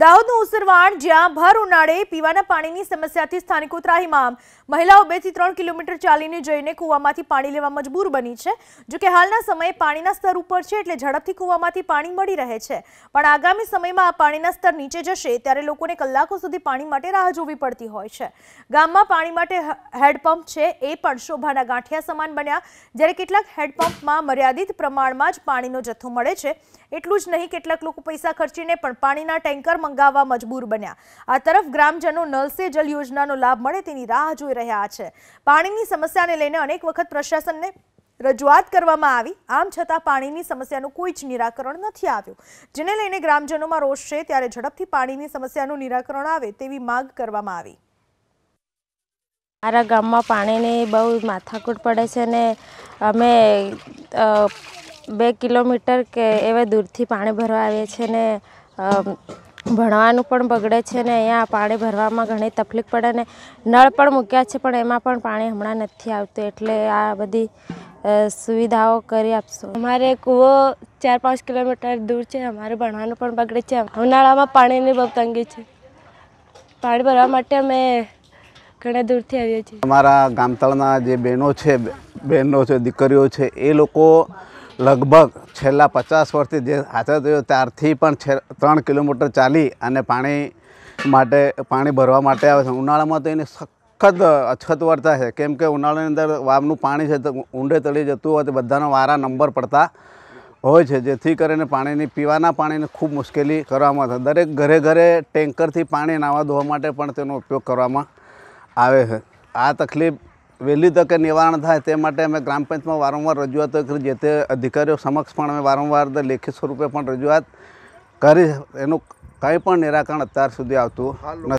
દાહોદનું ઉસરવાણ જ્યાં ભર ઉનાળે પીવાના પાણીની સમસ્યાથી સ્થાનિકો ત્રાહીમામ મહિલાઓ બે થી ત્રણ કિલોમીટર ચાલીને જઈને કૂવામાંથી પાણી લેવા મજબૂર બની છે જોકે હાલના સમયે પાણીના સ્તર ઉપર છે એટલે ઝડપથી કૂવામાંથી પાણી મળી રહે છે પણ આગામી સમયમાં આ પાણીના સ્તર નીચે જશે ત્યારે લોકોને કલાકો સુધી પાણી માટે રાહ જોવી પડતી હોય છે ગામમાં પાણી માટે હેડપંપ છે એ પણ શોભાના ગાંઠિયા સમાન બન્યા જ્યારે કેટલાક હેડપંપમાં મર્યાદિત પ્રમાણમાં જ પાણીનો જથ્થો મળે છે એટલું જ નહીં કેટલાક લોકો પૈસા ખર્ચીને પણ પાણીના ટેન્કર મંગાવવા મજબૂર બન્યા આ તરફ ગ્રામજનો નલ સે જલ યોજનાનો લાભ મળે તેની રાહ જોઈ રહ્યા છે પાણીની સમસ્યાને લઈને અનેક વખત પ્રશાસનને રજૂઆત કરવામાં આવી આમ છતાં પાણીની સમસ્યાનું કોઈ જ નિરાકરણ નથી આવ્યું જેને લઈને ગ્રામજનોમાં રોષ છે ત્યારે ઝડપથી પાણીની સમસ્યાનું નિરાકરણ આવે તેવી માંગ કરવામાં આવી મારા ગામમાં પાણીની બહુ માથાકૂટ પડે છે ને અમે બે કિલોમીટર કે એવા દૂરથી પાણી ભરવા આવીએ છીએ ને ભણવાનું પણ બગડે છે ને અહીંયા પાણી ભરવામાં ઘણી તકલીફ પડે ને નળ પણ મૂક્યા છે પણ એમાં પણ પાણી હમણાં નથી આવતું એટલે આ બધી સુવિધાઓ કરી આપશો અમારે કૂવો ચાર પાંચ કિલોમીટર દૂર છે અમારે ભણવાનું પણ બગડે છે ઉનાળામાં પાણીની બહુ તંગી છે પાણી ભરવા માટે અમે ઘણા દૂરથી આવીએ છીએ અમારા ગામતળના જે બહેનો છે બહેનો છે દીકરીઓ છે એ લોકો લગભગ છેલ્લા પચાસ વર્ષથી જે હાથે થયો ત્યારથી પણ ત્રણ કિલોમીટર ચાલી અને પાણી માટે પાણી ભરવા માટે આવે છે ઉનાળામાં તો એની સખત અછત વર્તા છે કેમ કે ઉનાળાની અંદર વાવનું પાણી છે તો ઊંડે તળી જતું હોય તો બધાનો વારા નંબર પડતા હોય છે જેથી કરીને પાણીની પીવાના પાણીને ખૂબ મુશ્કેલી કરવામાં આવે દરેક ઘરે ઘરે ટેન્કરથી પાણી નાવા ધોવા માટે પણ તેનો ઉપયોગ કરવામાં આવે છે આ તકલીફ વહેલી તકે નિવારણ થાય તે માટે અમે ગ્રામ પંચાયતમાં વારંવાર રજૂઆતો કરી જે તે અધિકારીઓ સમક્ષ પણ અમે વારંવાર લેખિત સ્વરૂપે પણ રજૂઆત કરી એનું કંઈ પણ નિરાકરણ અત્યાર સુધી આવતું નથી